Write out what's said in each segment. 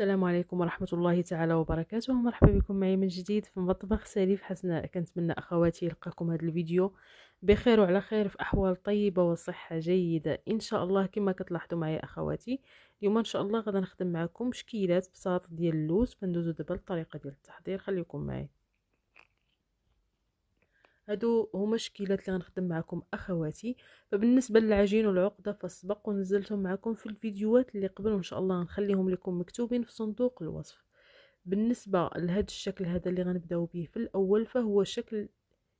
السلام عليكم ورحمة الله تعالى وبركاته مرحبا بكم معي من جديد في مطبخ سليف حسناء كنتمنى أخواتي يلقاكم هذا الفيديو بخير وعلى خير في أحوال طيبة وصحة جيدة إن شاء الله كما كتلاحظوا معي أخواتي اليوم إن شاء الله غدا نخدم معكم شكيلات بساط ديال اللوز فندوزو دابا الطريقة ديال التحضير خليكم معي هادو هما الشكيلات اللي غنخدم معكم اخواتي فبالنسبه للعجين والعقده فسبق ونزلتهم معكم في الفيديوهات اللي قبل وان شاء الله نخليهم لكم مكتوبين في صندوق الوصف بالنسبه لهذا الشكل هذا اللي غنبداو به في الاول فهو شكل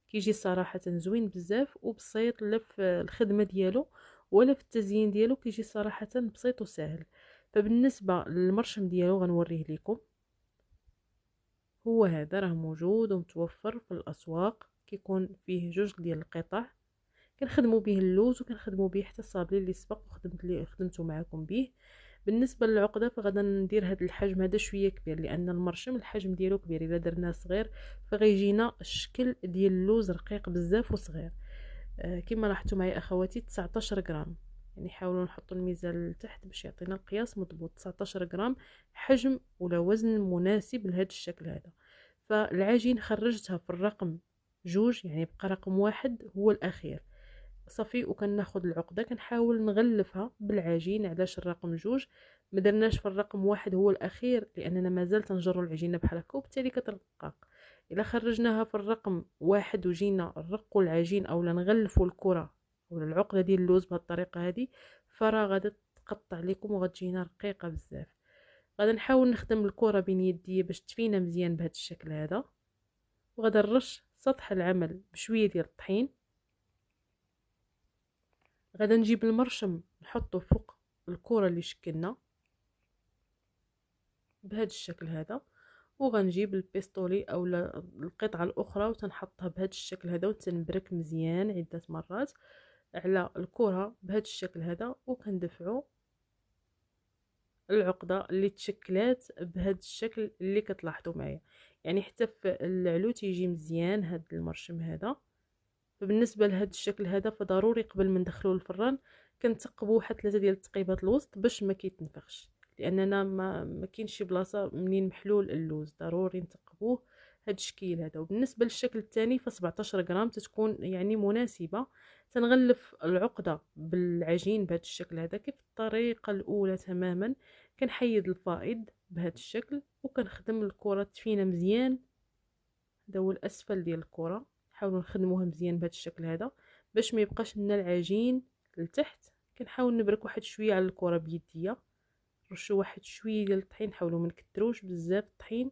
كيجي صراحه زوين بزاف وبسيط لا في الخدمه ديالو ولا في التزيين ديالو كيجي صراحه بسيط وسهل فبالنسبه للمرشم ديالو غنوريه لكم هو هذا راه موجود ومتوفر في الاسواق كيكون فيه جوج ديال القطع كنخدموا به اللوز وكنخدموا به حتى الصابلي اللي سبق وخدمت لي خدمته معكم به بالنسبه للعقده فغادا ندير هذا الحجم هذا شويه كبير لان المرشم الحجم ديالو كبير الا درناه صغير فغيجينا الشكل ديال اللوز رقيق بزاف وصغير آه كما لاحظتوا معايا اخواتي 19 غرام يعني حاولوا نحطوا الميزان لتحت باش يعطينا القياس مضبوط 19 غرام حجم ولا وزن مناسب لهذا الشكل هذا فالعجين خرجتها في الرقم جوج يعني بقى رقم واحد هو الأخير صافي وكناخد العقده كنحاول نغلفها بالعجين علاش الرقم جوج ما درناش في الرقم واحد هو الاخير لاننا مازال تنجروا العجينه بحال هكا وبالتالي كترقق الا خرجناها في الرقم واحد وجينا نرقوا العجين اولا نغلفوا الكره ولا العقده ديال اللوز بهذه الطريقه هذه فراه غادي تقطع لكم وغتجينا رقيقه بزاف غادي نحاول نخدم الكره بين يدي باش تفينا مزيان بهذا الشكل هذا وغادي نرش سطح العمل بشوية ديال الطحين غادا نجيب المرشم نحطه فوق الكرة اللي شكلنا بهذا الشكل هذا وغنجيب البيستولي او القطعه الاخرى وتنحطها بهذا الشكل هذا وتنبرك مزيان عده مرات على الكره بهذا الشكل هذا وكندفعو العقده اللي تشكلات بهذا الشكل اللي كتلاحظوا معايا يعني حتى في العلو تيجي مزيان هاد المرشم هذا فبالنسبه لهاد الشكل هذا فضروري قبل ما ندخلو للفران كنتقبو واحد ثلاثه ديال التقيبات الوسط باش ما كيتنفخش لاننا ما ما كاينش شي بلاصه منين محلول اللوز ضروري نتقبوه هاد الشكل هذا وبالنسبه للشكل الثاني ف 17 غرام تتكون يعني مناسبه تنغلف العقده بالعجين بهذا الشكل هذا كيف الطريقه الاولى تماما كنحيد الفائض بهذا الشكل وكنخدم الكره تفينا مزيان هذا هو الاسفل ديال الكره نحاولوا نخدموها مزيان بهذا الشكل هذا باش ما يبقاش لنا العجين لتحت كنحاول نبرك واحد شويه على الكره بيديا نرشو واحد شويه ديال الطحين نحاولوا ما نكثروش بزاف الطحين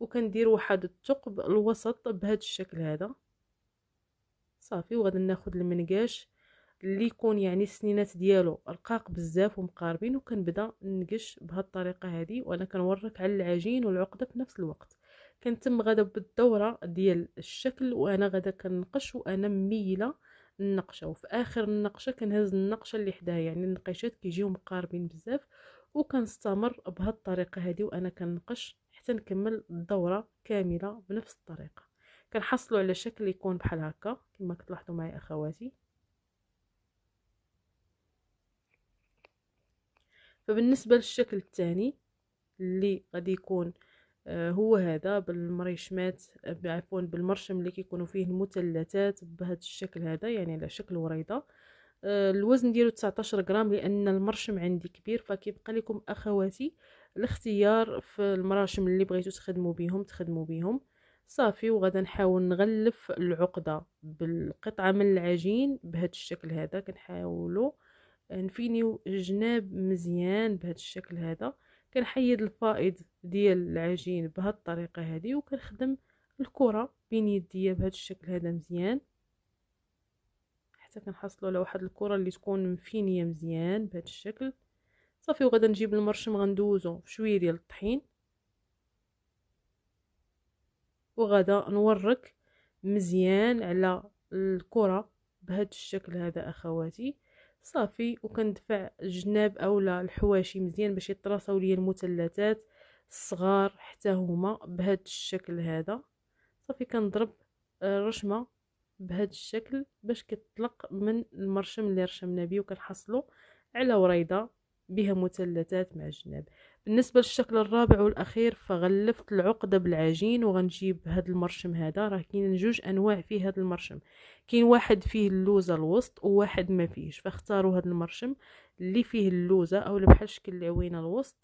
وكندير واحد الثقب الوسط بهذا الشكل هذا صافي وغادي ناخذ المنقاش اللي يكون يعني السنينات ديالو رقاق بزاف ومقاربين وكنبدا نقش بهذه الطريقه هذه وانا كنورك على العجين والعقده في نفس الوقت كنتم غدا بالدوره ديال الشكل وانا غدا كنقش وانا ميله النقشه وفي اخر النقشه كنهز النقشه اللي حداها يعني النقيشات كيجيو مقاربين بزاف وكنستمر بهذه الطريقه هذه وانا كنقش حتى نكمل الدوره كامله بنفس الطريقه كنحصلوا على شكل يكون بحال هكا كما كتلاحظوا معايا اخواتي فبالنسبة للشكل الثاني اللي غادي يكون آه، هو هذا بالمريشمات عفوا بالمرشم اللي كيكونوا فيه المثلثات بهذا الشكل هذا يعني على شكل وريضه آه، الوزن ديالو 19 غرام لان المرشم عندي كبير فكيبقى لكم اخواتي الاختيار في المراشم اللي بغيتو تخدموا بهم تخدموا بهم صافي وغدا نحاول نغلف العقده بالقطعه من العجين بهذا الشكل هذا كنحاولوا نفينيو الجناب مزيان بهذا الشكل هذا كنحيد الفائض ديال العجين بهاد الطريقه هذه وكنخدم الكره بين يديا بهذا الشكل هذا مزيان حتى كنحصلوا على واحد الكره اللي تكون مفينيه مزيان بهذا الشكل صافي وغادا نجيب المرشم غندوزو شويه ديال الطحين وغادا نورك مزيان على الكره بهذا الشكل هذا اخواتي صافي وكندفع الجناب اولا الحواشي مزيان باش يطراصاو ليا المثلثات الصغار حتى هما بهذا الشكل هذا صافي كنضرب الرشمه بهذا الشكل باش كتطلق من المرشم اللي رشمنا بيه وكنحصلوا على وريضه بها مثلثات مع الجناب بالنسبة للشكل الرابع والأخير فغلفت العقدة بالعجين وغنجيب هاد المرشم هذا راه كاين جوج أنواع فيه هاد المرشم كاين واحد فيه اللوزة الوسط وواحد ما فيهش فاختاروا هاد المرشم اللي فيه اللوزة أو بحال شكل العوينة الوسط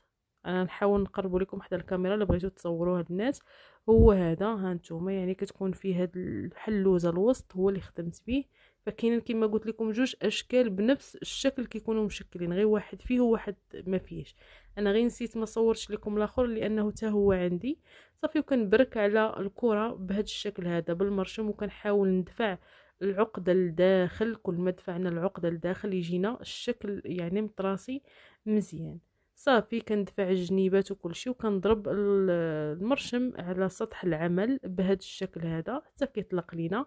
انا نحاول نقرب لكم حتى الكاميرا اللي بغيتو تصوروا هاد الناس هو هذا هانتوما يعني كتكون فيه هاد الحلوزه الوسط هو اللي خدمت به فكاينين كما قلت لكم جوج اشكال بنفس الشكل كيكونوا مشكلين غير واحد فيه وواحد ما فيهش انا غير نسيت ما صورتش لكم الاخر لانه حتى هو عندي صافي وكنبرك على الكره بهذا الشكل هذا بالمرشم وكنحاول ندفع العقده لداخل كل ما دفعنا العقده لداخل يجينا الشكل يعني مطراسي مزيان صافي كندفع الجنيبات وكل شيء وكنضرب المرشم على سطح العمل بهذا الشكل هذا حتى كيطلق لينا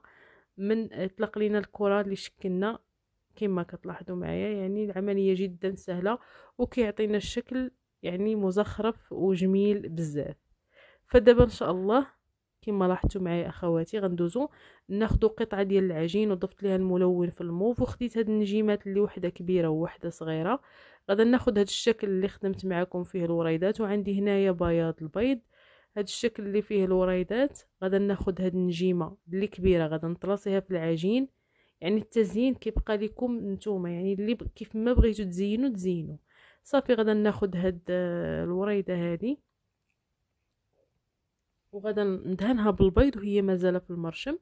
من طلق لينا الكره اللي شكلنا كما كتلاحظوا معايا يعني العمليه جدا سهله وكيعطينا الشكل يعني مزخرف وجميل بزاف فدابا ان شاء الله كما لاحظتوا معايا اخواتي غندوزو ناخذ قطعه ديال العجين وضفت لها الملون في الموف وخديت هاد النجيمات اللي وحده كبيره ووحده صغيره غادا ناخذ هاد الشكل اللي خدمت معكم فيه الوريدات وعندي هنايا بياض البيض هاد الشكل اللي فيه الوريدات غادا ناخد هاد النجيمه اللي كبيره غادا نطلصيها في العجين يعني التزيين كيبقى لكم نتوما يعني اللي كيف ما بغيتو تزينوا تزينوا صافي غادا ناخد هاد آه، الوريده هادي وغادا ندهنها بالبيض وهي مازال في المرشم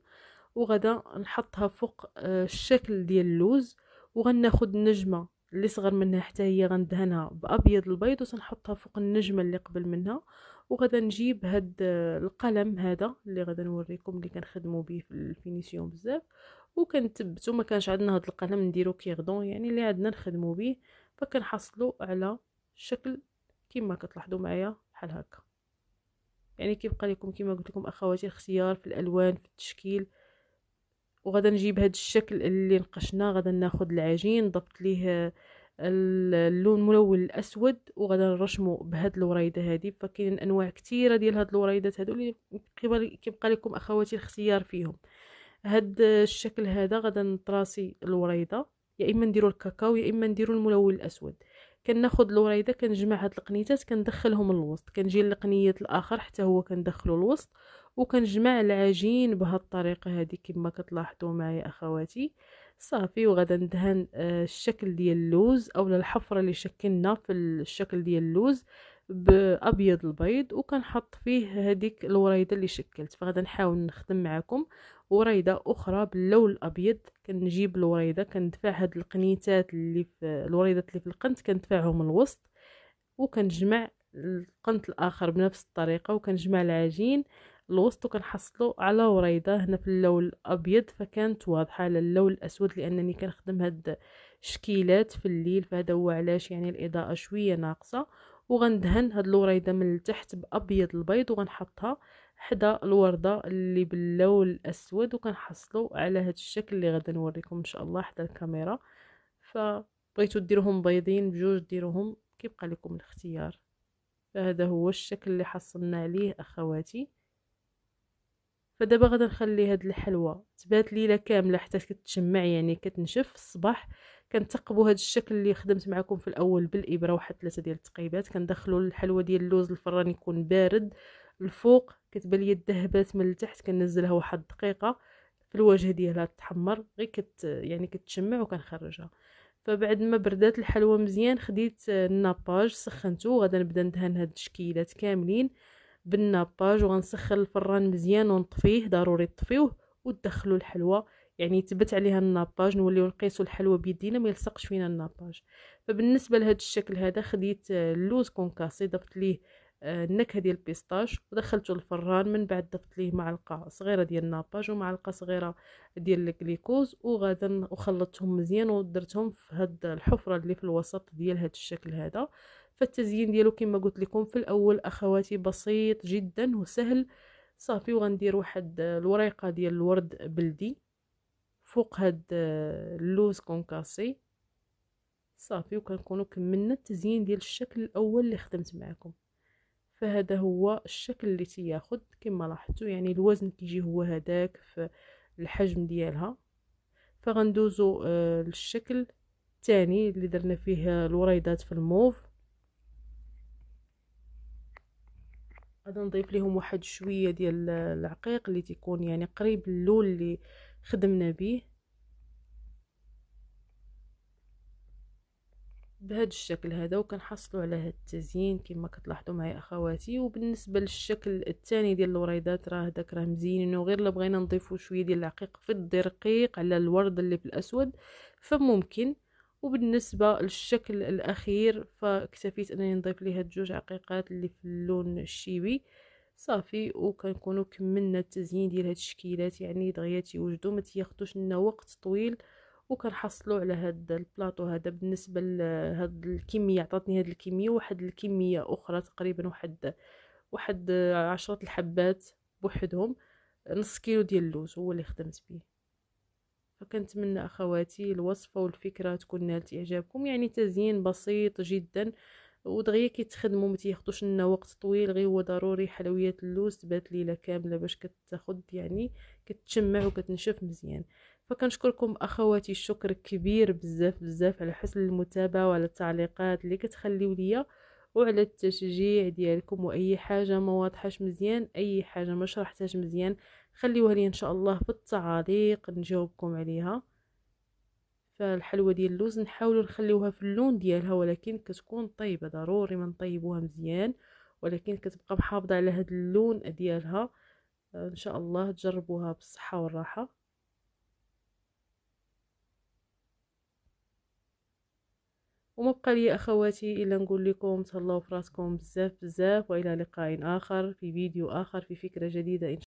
وغادا نحطها فوق آه، الشكل ديال اللوز وغناخد النجمه اللي صغر منها حتى هي غندهنها بابيض البيض وسنحطها فوق النجمه اللي قبل منها وغدا نجيب هاد القلم هذا اللي غدا نوريكم اللي كنخدموا به في الفينيسيون بزاف وكنثبتو ما كانش عندنا هاد القلم نديرو كيغدون يعني اللي عندنا نخدمو به فكنحصلو على شكل كما كتلاحظوا معايا بحال هكا يعني كيبقى لكم كما قلت لكم اخواتي الاختيار في الالوان في التشكيل وغدا نجيب هاد الشكل اللي نقشناه غدا ناخد العجين ضفت ليه اللون ملون الاسود وغادي نرشمو بهاد الوريده هذه فكاين انواع كثيره ديال هاد الوريدات هادو اللي كيبقى لكم اخواتي الاختيار فيهم هاد الشكل هذا غادي نطراسي الوريده يا اما نديرو الكاكاو يا اما نديرو الملون الاسود كناخذ الوريده كنجمع هاد القنيتات كندخلهم الوسط كنجي للقنيه الاخر حتى هو كندخلو الوسط وكنجمع العجين بهاد الطريقه هذه كما كتلاحظوا معايا اخواتي صافي وغادا ندهن آه، الشكل ديال اللوز اولا الحفره اللي شكلنا في الشكل ديال اللوز بابيض البيض وكنحط فيه هذيك الوريده اللي شكلت فغادا نحاول نخدم معكم وريده اخرى باللون الابيض كنجيب الوريده كندفع هاد القنيتات اللي في الوريدات اللي في القنت كندفعهم الوسط وكنجمع القنت الاخر بنفس الطريقه وكنجمع العجين الوسط وكان على وريضة هنا في اللون الأبيض فكانت واضحة على اللون الأسود لأنني كنخدم هاد الشكيلات في الليل فهذا هو علاش يعني الإضاءة شوية ناقصة وغندهن هاد الوريضة من التحت بأبيض البيض وغنحطها حدا الوردة اللي باللون الأسود وكنحصلوا على هاد الشكل اللي غدا نوريكم إن شاء الله حدا الكاميرا فبغيتو ديروهم بيضين بجوج ديروهم كيبقى لكم الاختيار فهذا هو الشكل اللي حصلنا عليه أخواتي فدابا غادي نخلي هاد الحلوى تبات ليله كامله حتى كتشمع يعني كتنشف الصباح كنتقبوا هاد الشكل اللي خدمت معكم في الاول بالابره واحد ثلاثه ديال التقيبات كندخلوا الحلوى ديال اللوز الفران يكون بارد الفوق كتبان لي الذهبات من التحت كنزلها واحد دقيقه في الوجه ديالها تحمر غير كت يعني كتشمع وكنخرجها فبعد ما بردات الحلوى مزيان خديت الناباج سخنته وغادي نبدا ندهن هاد التشكيلات كاملين بالناباج وغنسخن الفران مزيان ونطفيه ضروري طفيوه وتدخلوا الحلوى يعني تبت عليها الناباج نوليو نقيسو الحلوى بيدينا ما يلصقش فينا الناباج فبالنسبه لهذا الشكل هذا خديت اللوز آه، كونكاسي ضفت ليه آه، النكهه ديال البيستاش ودخلته الفران من بعد ضفت ليه معلقه صغيره ديال الناباج ومعلقه صغيره ديال الجليكوز وغادا وخلطتهم مزيان ودرتهم في هاد الحفره اللي في الوسط ديال هاد الشكل هذا فالتزيين ديالو كما قلت لكم في الاول اخواتي بسيط جدا وسهل صافي وغندير واحد آه، الوريقه ديال الورد بلدي فوق هاد آه، اللوز كونكاسي صافي وكنكونوا كملنا التزيين ديال الشكل الاول اللي خدمت معكم فهذا هو الشكل اللي تياخد كما لاحظتوا يعني الوزن كيجي هو هذاك في الحجم ديالها فغندوزو آه، للشكل الثاني اللي درنا فيه الوريدات في الموف غادي نضيف ليهم واحد شويه ديال العقيق اللي تيكون يعني قريب اللون اللي خدمنا به بهذا الشكل هذا وكنحصلوا على هذا التزيين كما كتلاحظوا معايا اخواتي وبالنسبه للشكل الثاني ديال الوريدات راه داك راه مزينينو غير لبغينا بغينا نضيفوا شويه ديال العقيق في الدرقيق على الورد اللي في الاسود فممكن وبالنسبة للشكل الأخير فاكتفيت أنني نضيف هاد جوج عقيقات اللي في اللون الشيبي صافي وكنكونوا كملنا التزيين ديال هاد الشكيلات يعني دغيا تيوجدو ما تياخدوش لنا وقت طويل وكنحصلوا على هاد البلاطو هذا بالنسبه لهاد الكميه عطاتني هاد الكميه واحد الكميه اخرى تقريبا واحد واحد عشرة الحبات بوحدهم نص كيلو ديال اللوز هو اللي خدمت به فكنتمنى اخواتي الوصفه والفكره تكون نالت اعجابكم يعني تزيين بسيط جدا ودغيا كيتخدموا ما تياخذوش لنا وقت طويل غير هو ضروري حلويات اللوز تبات ليله كامله باش كتاخد يعني كتشمع وكتنشف مزيان فكنشكركم اخواتي الشكر كبير بزاف بزاف على حسن المتابعه وعلى التعليقات اللي كتخليو ليا وعلى التشجيع ديالكم واي حاجه ما واضحاش مزيان اي حاجه ما شرحتهاش مزيان خليوها لي ان شاء الله في التعاليق نجاوبكم عليها فالحلوه ديال اللوز نحاولوا نخليوها في اللون ديالها ولكن كتكون طيبه ضروري ما نطيبوها مزيان ولكن كتبقى محافظه على هذا اللون ديالها آه، ان شاء الله تجربوها بالصحه والراحه وما بقى لي اخواتي الا نقول لكم تهلاو فراسكم بزاف بزاف والى لقاء اخر في فيديو اخر في فكره جديده إن